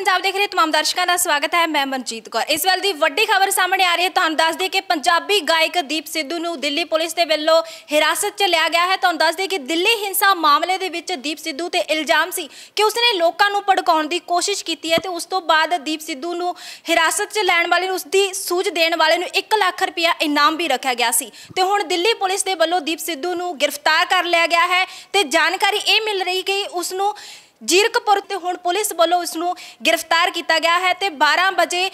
ਪੰਜਾਬ ਦੇਖ ਰਹੇ तमाम ਦਰਸ਼ਕਾਂ ਦਾ ਸਵਾਗਤ ਹੈ ਮੈਂ ਮਨਜੀਤ ਕੌਰ ਇਸ ਵੇਲੇ ਦੀ ਵੱਡੀ ਖਬਰ ਸਾਹਮਣੇ ਆ ਰਹੀ ਹੈ ਤੁਹਾਨੂੰ ਦੱਸ ਦੇ ਕਿ ਪੰਜਾਬੀ ਗਾਇਕ ਦੀਪ ਸਿੱਧੂ ਨੂੰ ਦਿੱਲੀ ਪੁਲਿਸ ਦੇ ਵੱਲੋਂ ਹਿਰਾਸਤ 'ਚ ਲਿਆ ਗਿਆ ਹੈ ਤੁਹਾਨੂੰ ਦੱਸ ਦੇ ਕਿ ਦਿੱਲੀ ਹਿੰਸਾ ਮਾਮਲੇ ਦੇ ਵਿੱਚ ਦੀਪ ਸਿੱਧੂ ਤੇ ਇਲਜ਼ਾਮ ਸੀ ਕਿ ਉਸਨੇ ਲੋਕਾਂ ਨੂੰ ਭੜਕਾਉਣ ਦੀ ਕੋਸ਼ਿਸ਼ ਕੀਤੀ ਹੈ ਤੇ ਉਸ ਤੋਂ ਬਾਅਦ ਦੀਪ ਸਿੱਧੂ ਨੂੰ ਹਿਰਾਸਤ 'ਚ ਲੈਣ ਵਾਲੇ ਨੂੰ ਉਸ ਦੀ ਸੂਝ ਦੇਣ ਵਾਲੇ ਨੂੰ 1 ਲੱਖ ਰੁਪਇਆ ਇਨਾਮ ਵੀ ਰੱਖਿਆ ਗਿਆ ਸੀ ਤੇ ਹੁਣ ਦਿੱਲੀ ਪੁਲਿਸ ਦੇ ਵੱਲੋਂ ਦੀਪ ਸਿੱਧੂ ਨੂੰ ਗ੍ਰਿਫਤਾਰ ਕਰ ਲਿਆ ਗਿਆ ਹੈ ਤੇ ਜਾਣਕਾਰੀ ਇਹ ਮਿਲ ਰਹੀ ਕਿ ਉਸ ਨੂੰ ਜੀਰਕਪੁਰ ਤੇ ਹੁਣ ਪੁਲਿਸ ਵੱਲੋਂ ਉਸ ਨੂੰ ਗ੍ਰਿਫਤਾਰ ਕੀਤਾ ਗਿਆ ਹੈ ਤੇ 12 ਵਜੇ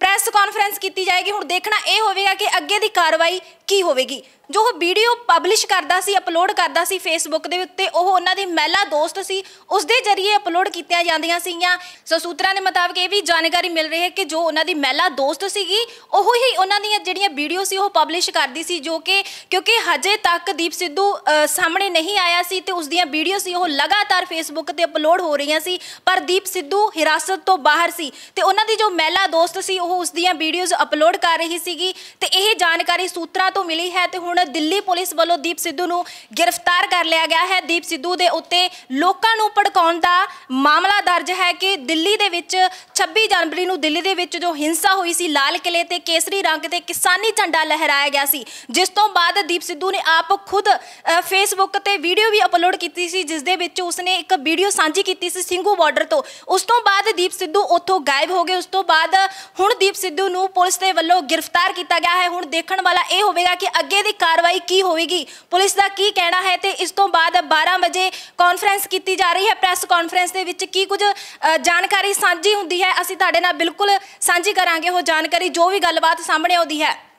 ਪ੍ਰੈਸ ਕਾਨਫਰੰਸ ਕੀਤੀ ਜਾਏਗੀ ਹੁਣ ਦੇਖਣਾ ਇਹ ਹੋਵੇਗਾ ਕਿ ਅੱਗੇ ਦੀ ਕਾਰਵਾਈ ਕੀ ਹੋਵੇਗੀ ਜੋ ਉਹ ਵੀਡੀਓ ਪਬਲਿਸ਼ ਕਰਦਾ ਸੀ ਅਪਲੋਡ ਕਰਦਾ ਸੀ ਫੇਸਬੁੱਕ ਦੇ ਉੱਤੇ ਉਹ ਉਹਨਾਂ ਦੇ ਮਹਿਲਾ ਦੋਸਤ ਸੀ ਉਸ ਦੇ ਜ਼ਰੀਏ ਅਪਲੋਡ ਕੀਤੀਆਂ ਜਾਂਦੀਆਂ ਸੀਗੀਆਂ ਸੋ ਸੂਤਰਾਂ ਦੇ ਮੁਤਾਬਕ ਇਹ ਵੀ ਜਾਣਕਾਰੀ ਮਿਲ ਰਹੀ ਹੈ ਕਿ ਜੋ ਉਹਨਾਂ ਦੀ ਮਹਿਲਾ ਦੋਸਤ ਸੀਗੀ ਉਹ ਹੀ ਉਹਨਾਂ ਦੀਆਂ ਜਿਹੜੀਆਂ ਵੀਡੀਓ ਸੀ ਉਹ ਪਬਲਿਸ਼ ਕਰਦੀ ਸੀ ਜੋ ਕਿ ਕਿਉਂਕਿ ਹਜੇ ਤੱਕ ਦੀਪ ਸਿੱਧੂ ਸਾਹਮਣੇ ਨਹੀਂ ਆਇਆ ਸੀ ਤੇ ਉਸ ਦੀਆਂ ਵੀਡੀਓ ਸੀ ਉਹ ਲਗਾਤਾਰ ਫੇਸਬੁੱਕ ਤੇ ਅਪਲੋਡ ਹੋ ਰਹੀਆਂ ਸੀ ਪਰ ਦੀਪ ਸਿੱਧੂ ਹਿਰਾਸਤ ਤੋਂ ਬਾਹਰ ਸੀ ਤੇ ਉਹਨਾਂ ਦੀ ਜੋ ਮਹਿਲਾ ਦੋਸਤ ਸੀ ਉਹ ਉਸ ਦੀਆਂ ਵੀਡੀਓਜ਼ ਅਪਲੋਡ ਕਰ ਰਹੀ ਸੀਗੀ ਤੇ ਇਹ ਜਾਣਕਾਰੀ ਸੂਤਰਾਂ ਤੋਂ ਮਿਲੀ ਹੈ ਤੇ ਹੁਣ ਦਿੱਲੀ ਪੁਲਿਸ ਵੱਲੋਂ ਦੀਪ ਸਿੱਧੂ ਨੂੰ ਗ੍ਰਿਫਤਾਰ ਕਰ ਲਿਆ ਗਿਆ ਹੈ ਦੀਪ ਸਿੱਧੂ ਦੇ ਉੱਤੇ ਲੋਕਾਂ ਨੂੰ ਭੜਕਾਉਣ ਦਾ ਮਾਮਲਾ ਦਰਜ ਹੈ ਕਿ ਦਿੱਲੀ ਦੇ ਵਿੱਚ 26 ਜਨਵਰੀ ਨੂੰ ਦਿੱਲੀ ਦੇ ਵਿੱਚ ਜੋ ਹਿੰਸਾ ਹੋਈ ਸੀ ਲਾਲ ਕਿਲੇ ਤੇ ਕੇਸਰੀ ਰੰਗ ਤੇ ਕਿਸਾਨੀ ਝੰਡਾ ਲਹਿਰਾਇਆ ਗਿਆ ਸੀ ਜਿਸ ਤੋਂ ਬਾਅਦ ਦੀਪ ਸਿੱਧੂ ਨੇ ਆਪ ਖੁਦ ਫੇਸਬੁੱਕ ਤੇ ਵੀਡੀਓ ਵੀ ਅਪਲੋਡ ਕੀਤੀ ਸੀ ਜਿਸ ਦੇ ਵਿੱਚ ਉਸਨੇ ਇੱਕ ਵੀਡੀਓ ਸਾਂਝੀ ਕੀਤੀ ਸੀ ਸਿੰਘੂ ਬਾਰਡਰ ਤੋਂ ਉਸ ਤੋਂ ਬਾਅਦ ਦੀਪ ਸਿੱਧੂ ਉੱਥੋਂ ਗਾਇਬ ਹੋ ਗਏ ਉਸ ਤੋਂ ਬਾਅਦ ਹੁਣ ਦੀਪ ਸਿੱਧੂ ਨੂੰ ਪੁਲਿਸ ਦੇ ਵੱਲੋਂ ਗ੍ਰਿਫਤਾਰ ਕੀਤਾ ਗਿਆ ਹੈ ਹੁਣ ਦੇਖਣ ਵਾਲਾ ਇਹ ਹੋਵੇ ਹੋਏਗਾ ਕਿ ਅੱਗੇ ਦੀ ਕਾਰਵਾਈ ਕੀ ਹੋਵੇਗੀ ਪੁਲਿਸ ਦਾ ਕੀ ਕਹਿਣਾ ਹੈ ਤੇ ਇਸ ਤੋਂ ਬਾਅਦ 12 ਵਜੇ ਕਾਨਫਰੰਸ ਕੀਤੀ ਜਾ ਰਹੀ ਹੈ ਪ੍ਰੈਸ ਕਾਨਫਰੰਸ ਦੇ ਵਿੱਚ ਕੀ ਕੁਝ ਜਾਣਕਾਰੀ ਸਾਂਝੀ ਹੁੰਦੀ ਹੈ ਅਸੀਂ ਤੁਹਾਡੇ ਨਾਲ ਬਿਲਕੁਲ ਸਾਂਝੀ ਕਰਾਂਗੇ ਉਹ ਜਾਣਕਾਰੀ ਜੋ ਵੀ ਗੱਲਬਾਤ ਸਾਹਮਣੇ ਆਉਦੀ ਹੈ